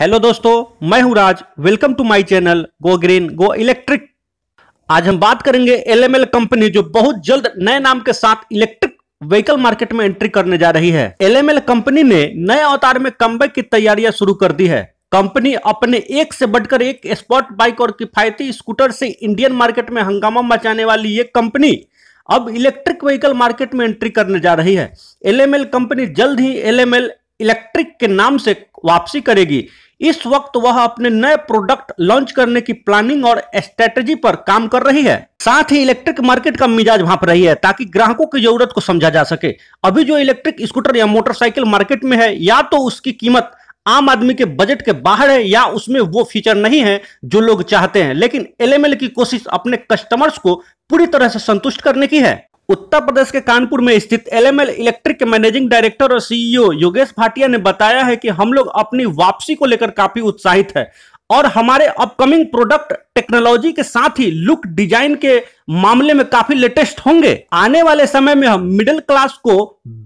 hello दोस्तों मैं हूं Raj welcome to my channel go green go electric आज हम बात करेंगे एलएमएल कंपनी जो बहुत जल्द नए नाम के साथ इलेक्ट्रिक व्हीकल मार्केट में एंट्री करने जा रही है एलएमएल कंपनी ने नए अवतार में कमबैक की तैयारियां शुरू कर दी है कंपनी अपने एक से बढ़कर एक स्पॉट बाइक और किफायती स्कूटर से इंडियन मार्केट में हंगामा मचाने वाली ये कंपनी अब इलेक्ट्रिक व्हीकल मार्केट में एंट्री करने जा रही है एलएमएल कंपनी जल्द ही एलएमएल इलेक्ट्रिक के नाम से वापसी करेगी इस वक्त वह अपने नए प्रोडक्ट लॉन्च करने की प्लानिंग और स्ट्रेटेजी पर काम कर रही है साथ ही इलेक्ट्रिक मार्केट का मिजाज भाप रही है ताकि ग्राहकों की जरूरत को समझा जा सके अभी जो इलेक्ट्रिक स्कूटर या मोटरसाइकिल मार्केट में है या तो उसकी कीमत आम आदमी के बजट के बाहर है या उसमें वो फीचर नहीं है जो लोग चाहते हैं लेकिन एलएमएल की कोशिश अपने कस्टमर्स को पूरी तरह से संतुष्ट करने की है उत्तर प्रदेश के कानपुर में स्थित एलएमएल इलेक्ट्रिक के मैनेजिंग डायरेक्टर और सीईओ योगेश भाटिया ने बताया है कि हम लोग अपनी वापसी को लेकर काफी उत्साहित है और हमारे अपकमिंग प्रोडक्ट टेक्नोलॉजी के साथ ही लुक डिजाइन के मामले में काफी लेटेस्ट होंगे आने वाले समय में हम मिडिल क्लास को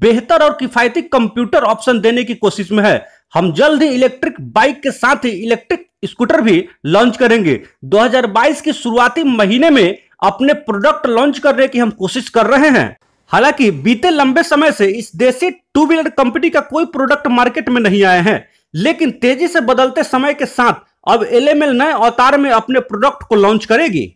बेहतर और किफायती कंप्यूटर ऑप्शन देने की कोशिश में है हम जल्द ही इलेक्ट्रिक बाइक के साथ ही इलेक्ट्रिक स्कूटर भी लॉन्च करेंगे 2022 के शुरुआती महीने में अपने प्रोडक्ट लॉन्च करने की हम कोशिश कर रहे हैं हालांकि बीते लंबे समय से इस देसी टू व्हीलर कंपनी का कोई प्रोडक्ट मार्केट में नहीं आए हैं लेकिन तेजी से बदलते समय के साथ अब एल नए अवतार में अपने प्रोडक्ट को लॉन्च करेगी